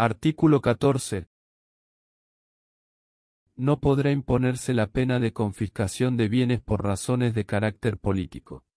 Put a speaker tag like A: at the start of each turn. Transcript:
A: Artículo 14. No podrá imponerse la pena de confiscación de bienes por razones de carácter político.